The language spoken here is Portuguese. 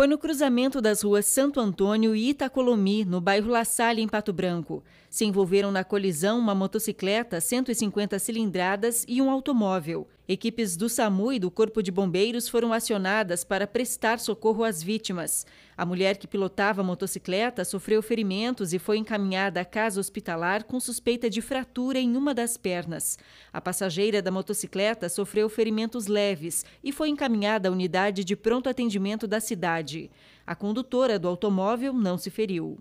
Foi no cruzamento das ruas Santo Antônio e Itacolomi, no bairro La Salle, em Pato Branco. Se envolveram na colisão uma motocicleta 150 cilindradas e um automóvel. Equipes do SAMU e do Corpo de Bombeiros foram acionadas para prestar socorro às vítimas. A mulher que pilotava a motocicleta sofreu ferimentos e foi encaminhada à casa hospitalar com suspeita de fratura em uma das pernas. A passageira da motocicleta sofreu ferimentos leves e foi encaminhada à unidade de pronto atendimento da cidade. A condutora do automóvel não se feriu.